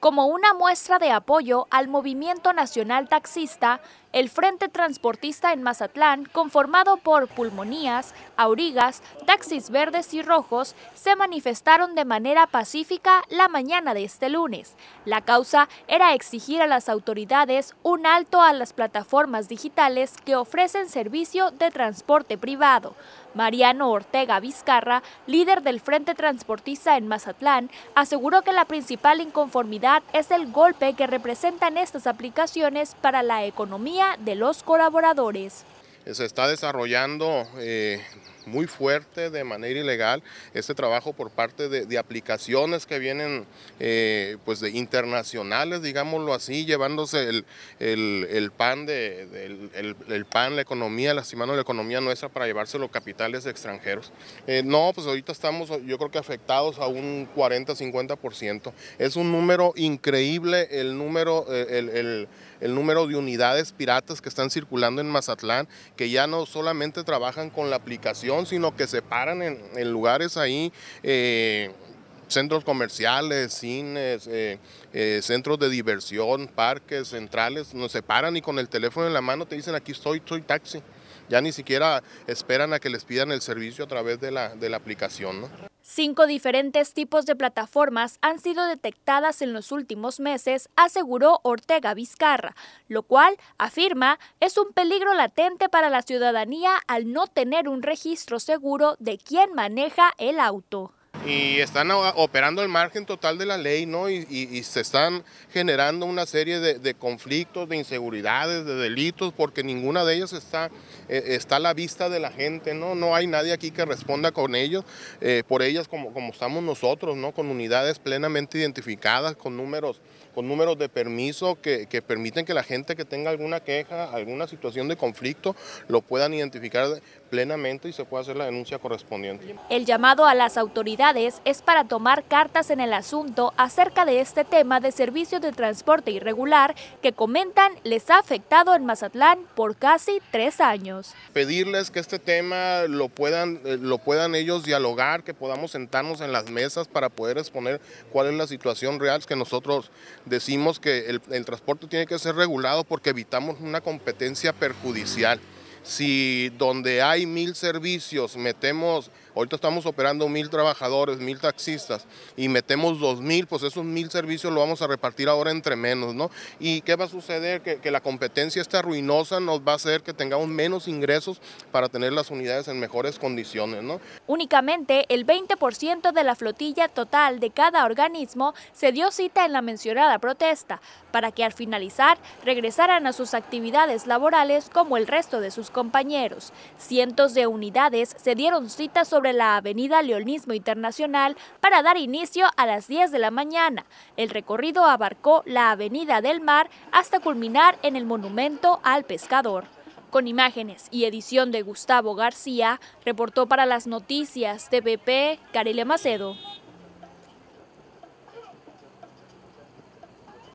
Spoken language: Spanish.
como una muestra de apoyo al movimiento nacional taxista el Frente Transportista en Mazatlán, conformado por pulmonías, aurigas, taxis verdes y rojos, se manifestaron de manera pacífica la mañana de este lunes. La causa era exigir a las autoridades un alto a las plataformas digitales que ofrecen servicio de transporte privado. Mariano Ortega Vizcarra, líder del Frente Transportista en Mazatlán, aseguró que la principal inconformidad es el golpe que representan estas aplicaciones para la economía de los colaboradores. Eh, se está desarrollando eh, muy fuerte de manera ilegal, este trabajo por parte de, aplicaciones que vienen eh, pues de internacionales, digámoslo así, llevándose el, pan de, el, pan, la economía, lastimando la economía nuestra para llevárselo los capitales extranjeros. Eh, no, pues ahorita estamos yo creo que afectados a un 40-50%. Es un número increíble el número, eh, el, número de unidades piratas que están circulando en Mazatlán, que ya no solamente trabajan con la aplicación, sino que se paran en, lugares ahí. Eh, centros comerciales, cines, eh, eh, centros de diversión, parques, centrales, no se paran y con el teléfono en la mano te dicen aquí estoy, soy taxi. Ya ni siquiera esperan a que les pidan el servicio a través de la, de la aplicación. Cinco diferentes tipos de plataformas han sido detectadas en los últimos meses, aseguró Ortega Vizcarra, lo cual, afirma, es un peligro latente para la ciudadanía al no tener un registro seguro de quién maneja el auto y están operando al margen total de la ley, ¿no? Y, se están generando una serie de, conflictos, de inseguridades, de delitos, porque ninguna de ellas está, e, está a la vista de la gente, ¿no? No hay nadie aquí que responda con ellos, eh, por ellas como, como estamos nosotros, ¿no? Con unidades plenamente identificadas, con números, con números de permiso que, que permiten que la gente que tenga alguna queja, alguna situación de conflicto, lo puedan identificar plenamente y se pueda hacer la denuncia correspondiente. El llamado a las autoridades es para tomar cartas en el asunto acerca de este tema de servicios de transporte irregular que comentan les ha afectado en Mazatlán por casi tres años. Pedirles que este tema lo puedan, eh, lo puedan ellos dialogar, que podamos sentarnos en las mesas para poder exponer cuál es la situación real, que nosotros decimos que el, el transporte tiene que ser regulado porque evitamos una competencia perjudicial si donde hay mil servicios metemos Ahorita estamos operando mil trabajadores, mil taxistas y metemos dos mil, pues esos mil servicios lo vamos a repartir ahora entre menos, ¿no? ¿Y qué va a suceder? Que, la competencia está ruinosa nos va a hacer que tengamos menos ingresos para tener las unidades en mejores condiciones, ¿no? Únicamente el 20% de la flotilla total de cada organismo se dio cita en la mencionada protesta para que al finalizar regresaran a sus actividades laborales como el resto de sus compañeros. Cientos de unidades se dieron cita sobre la avenida Leonismo Internacional para dar inicio a las 10 de la mañana. El recorrido abarcó la avenida del Mar hasta culminar en el monumento al pescador. Con imágenes y edición de Gustavo García, reportó para las noticias TVP Carile Macedo.